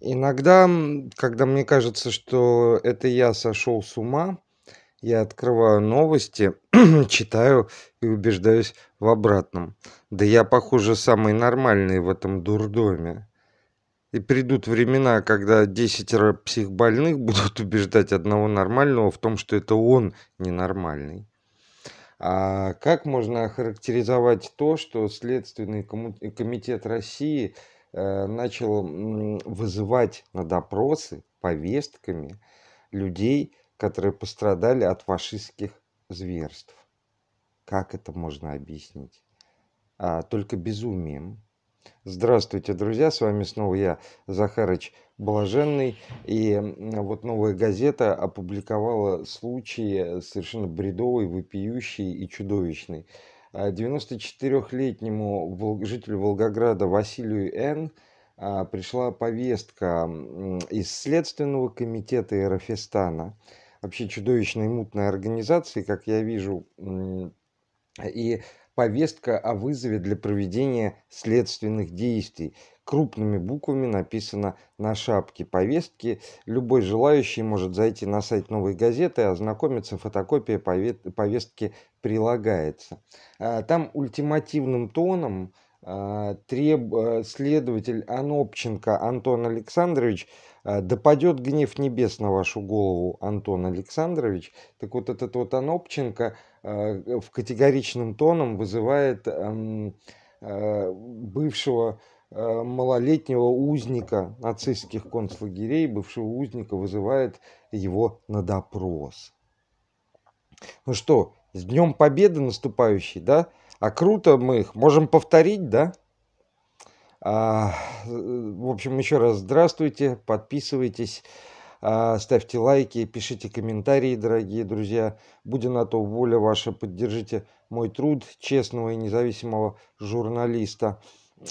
Иногда, когда мне кажется, что это я сошел с ума, я открываю новости, читаю и убеждаюсь в обратном. Да я, похоже, самый нормальный в этом дурдоме. И придут времена, когда десятеро психбольных будут убеждать одного нормального в том, что это он ненормальный. А как можно охарактеризовать то, что Следственный комитет России Э, начал вызывать на допросы повестками людей, которые пострадали от фашистских зверств. Как это можно объяснить? А, только безумием. Здравствуйте, друзья, с вами снова я, Захарыч Блаженный. И вот «Новая газета» опубликовала случаи э, совершенно бредовый, вопиющий и чудовищный – 94-летнему а, жителю Волгограда Василию Н. А, пришла повестка из Следственного комитета Эрофестана, вообще чудовищной мутной организации, как я вижу, и повестка о вызове для проведения следственных действий крупными буквами написано на шапке повестки. Любой желающий может зайти на сайт «Новой газеты», и ознакомиться, фотокопия повестки прилагается. А, там ультимативным тоном а, треб... А, следователь Анопченко Антон Александрович допадет гнев небес на вашу голову, Антон Александрович. Так вот этот вот Анопченко в категоричным тоном вызывает бывшего Э, малолетнего узника нацистских концлагерей, бывшего узника, вызывает его на допрос. Ну что, с Днем Победы наступающей, да? А круто мы их можем повторить, да? А, в общем, еще раз здравствуйте, подписывайтесь, а, ставьте лайки, пишите комментарии, дорогие друзья. Будем на то воля ваша, поддержите мой труд честного и независимого журналиста.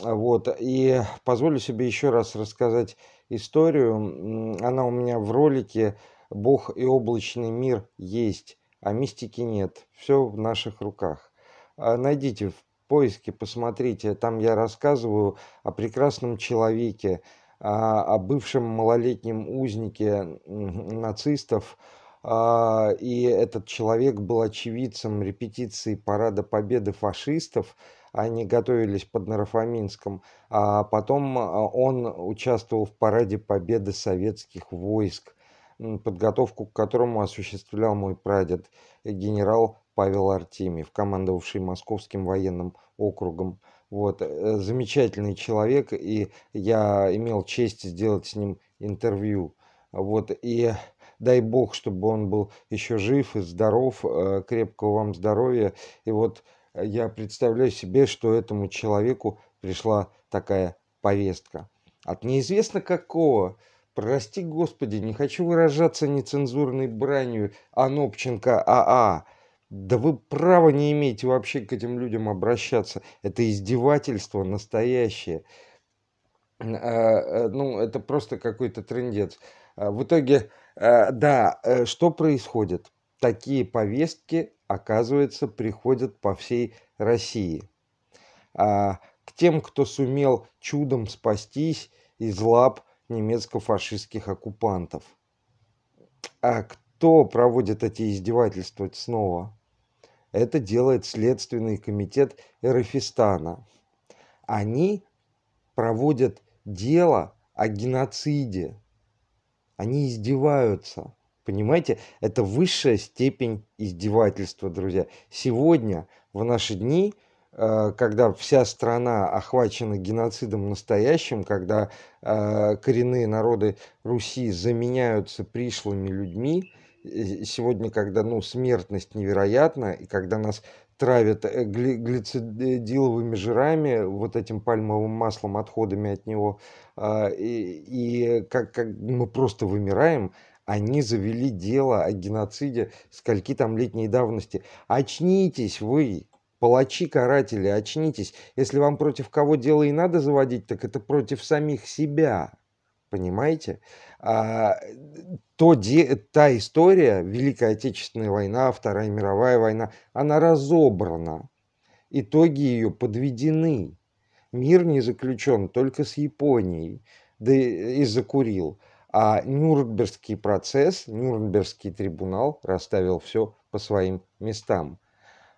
А, вот, и позволю себе еще раз рассказать историю. Она у меня в ролике «Бог и облачный мир есть, а мистики нет. Все в наших руках». А, найдите в поиске, посмотрите. Там я рассказываю о прекрасном человеке, а, о бывшем малолетнем узнике нацистов. И этот человек был очевидцем репетиции Парада Победы фашистов – они готовились под Нарафаминском, а потом а, он участвовал в параде победы советских войск, подготовку к которому осуществлял мой прадед, генерал Павел Артемьев, командовавший Московским военным округом. Вот, э, замечательный человек, и я имел честь сделать с ним интервью. Вот, и дай бог, чтобы он был еще жив и здоров, э, крепкого вам здоровья. И вот я представляю себе, что этому человеку пришла такая повестка. От неизвестно какого, прости господи, не хочу выражаться нецензурной бранью Анопченко АА. А. Да вы права не имеете вообще к этим людям обращаться. Это издевательство настоящее. А, э, ну, это просто какой-то трендец. А в итоге, э, да, э, что происходит? Такие повестки оказывается, приходят по всей России. А к тем, кто сумел чудом спастись из лап немецко-фашистских оккупантов. А кто проводит эти издевательства снова? Это делает Следственный комитет Эрофистана. Они проводят дело о геноциде. Они издеваются. Понимаете, это высшая степень издевательства, друзья. Сегодня, в наши дни, э, когда вся страна охвачена геноцидом настоящим, когда э, коренные народы Руси заменяются пришлыми людьми, сегодня, когда ну, смертность невероятна, и когда нас травят э, гли глицидиловыми жирами, вот этим пальмовым маслом, отходами от него, и, и как, как мы просто вымираем – они завели дело о геноциде скольки там летней давности. Очнитесь вы, палачи-каратели, очнитесь. Если вам против кого дело и надо заводить, так это против самих себя. Понимаете? А, то де, та история, Великая Отечественная война, Вторая мировая война, она разобрана. Итоги ее подведены. Мир не заключен только с Японией, да и, и закурил. Курил а Нюрнбергский процесс, Нюрнбергский трибунал расставил все по своим местам.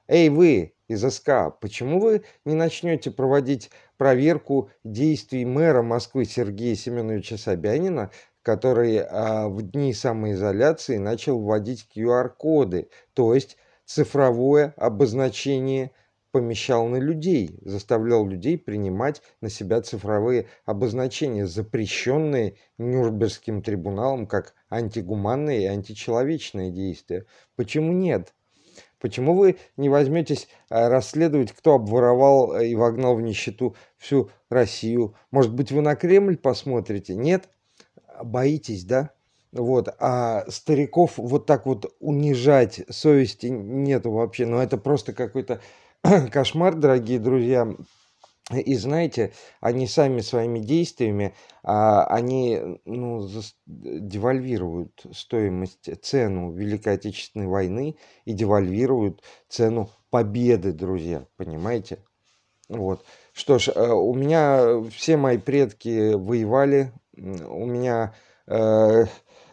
Эй вы из СК, почему вы не начнете проводить проверку действий мэра Москвы Сергея Семеновича Собянина, который а, в дни самоизоляции начал вводить QR-коды, то есть цифровое обозначение – помещал на людей, заставлял людей принимать на себя цифровые обозначения, запрещенные Нюрнбергским трибуналом как антигуманные и античеловечные действия. Почему нет? Почему вы не возьметесь а, расследовать, кто обворовал э, и вогнал в нищету всю Россию? Может быть, вы на Кремль посмотрите? Нет? Боитесь, да? Вот, а стариков вот так вот унижать совести нету вообще, но ну, это просто какой-то кошмар, дорогие друзья. И знаете, они сами своими действиями, а, они ну, девальвируют стоимость, цену Великой Отечественной войны и девальвируют цену победы, друзья, понимаете? Вот. Что ж, э, у меня все мои предки воевали, у меня э,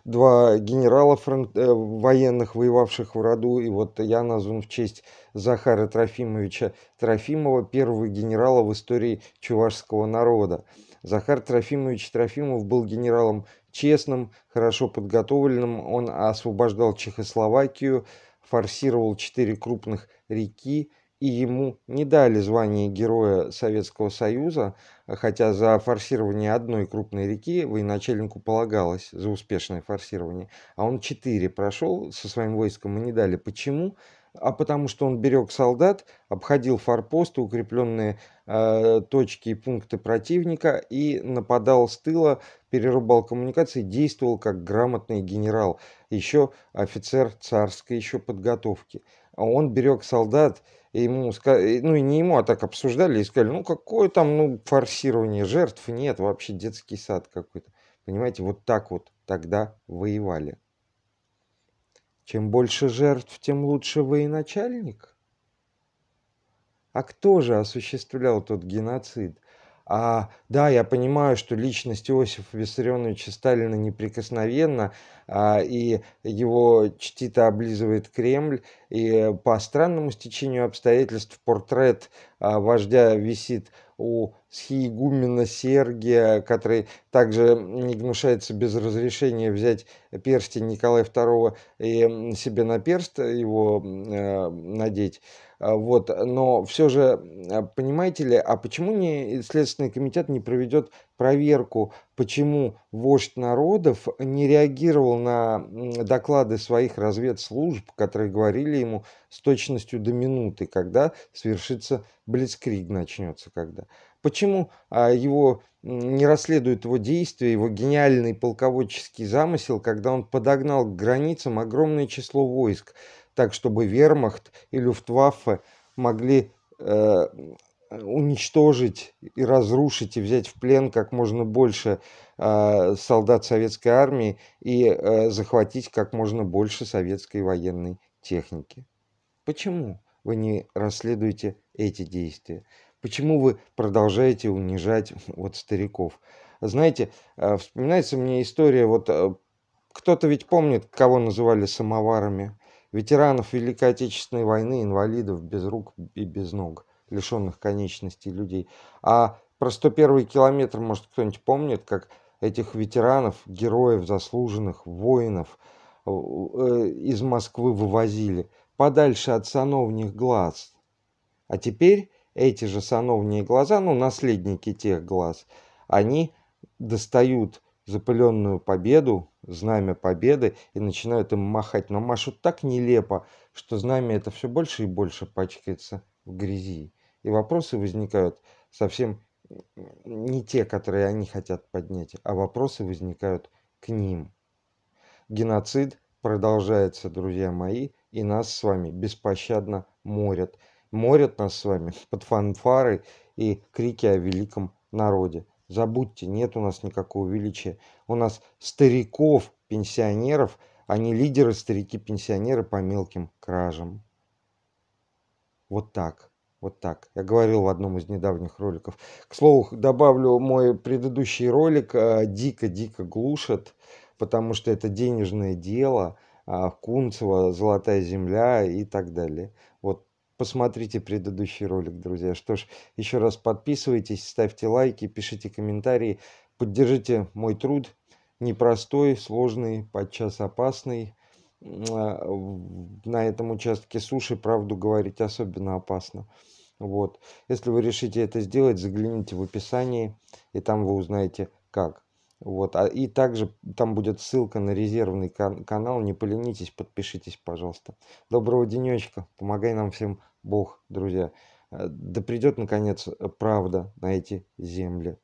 два генерала э, военных, воевавших в роду, и вот я назван в честь Захара Трофимовича Трофимова, первого генерала в истории чувашского народа. Захар Трофимович Трофимов был генералом честным, хорошо подготовленным, он освобождал Чехословакию, форсировал четыре крупных реки, и ему не дали звание Героя Советского Союза, хотя за форсирование одной крупной реки военачальнику полагалось за успешное форсирование, а он четыре прошел со своим войском и не дали. Почему? А потому что он берег солдат, обходил форпосты, укрепленные э, точки и пункты противника и нападал с тыла, перерубал коммуникации, действовал как грамотный генерал, еще офицер царской еще подготовки. А он берег солдат, и ему сказали, ну и не ему, а так обсуждали и сказали, ну какое там, ну форсирование жертв нет, вообще детский сад какой-то. Понимаете, вот так вот тогда воевали. Чем больше жертв, тем лучше военачальник. А кто же осуществлял тот геноцид? А, да, я понимаю, что личность Иосифа Виссарионовича Сталина неприкосновенна, а, и его чтит и облизывает Кремль, и по странному стечению обстоятельств портрет а, вождя висит у схиегумена Сергия, который также не гнушается без разрешения взять перстень Николая II и себе на перст его э, надеть. А, вот, но все же, а, понимаете ли, а почему не, Следственный комитет не проведет проверку, почему вождь народов не реагировал на доклады своих разведслужб, которые говорили ему с точностью до минуты, когда свершится блицкриг начнется, когда. Почему а, его не расследуют его действия, его гениальный полководческий замысел, когда он подогнал к границам огромное число войск, так чтобы вермахт и люфтваффе могли э, уничтожить и разрушить и взять в плен как можно больше э, солдат советской армии и э, захватить как можно больше советской военной техники. Почему вы не расследуете эти действия? Почему вы продолжаете унижать вот стариков? Знаете, э, вспоминается мне история, вот э, кто-то ведь помнит, кого называли самоварами ветеранов Великой Отечественной войны, инвалидов без рук и без ног, лишенных конечностей людей. А про 101 километр, может, кто-нибудь помнит, как этих ветеранов, героев, заслуженных, воинов э, э, из Москвы вывозили подальше от сановних глаз. А теперь эти же сановные глаза, ну, наследники тех глаз, они достают запыленную победу, знамя победы, и начинают им махать. Но машут так нелепо, что знамя это все больше и больше пачкается в грязи. И вопросы возникают совсем не те, которые они хотят поднять, а вопросы возникают к ним. Геноцид продолжается, друзья мои, и нас с вами беспощадно морят. Морят нас с вами под фанфары и крики о великом народе. Забудьте, нет у нас никакого величия. У нас стариков, пенсионеров, а не лидеры, старики, пенсионеры по мелким кражам. Вот так. Вот так. Я говорил в одном из недавних роликов. К слову, добавлю, мой предыдущий ролик э, дико-дико глушат, потому что это денежное дело, а, Кунцево, Золотая земля и так далее. Вот Посмотрите предыдущий ролик, друзья. Что ж, еще раз подписывайтесь, ставьте лайки, пишите комментарии, поддержите мой труд. Непростой, сложный, подчас опасный. На этом участке суши правду говорить особенно опасно. Вот. Если вы решите это сделать, загляните в описание, и там вы узнаете как. Вот. А, и также там будет ссылка на резервный кан канал. Не поленитесь, подпишитесь, пожалуйста. Доброго денечка. Помогай нам всем Бог, друзья. Э, да придет, наконец, правда на эти земли.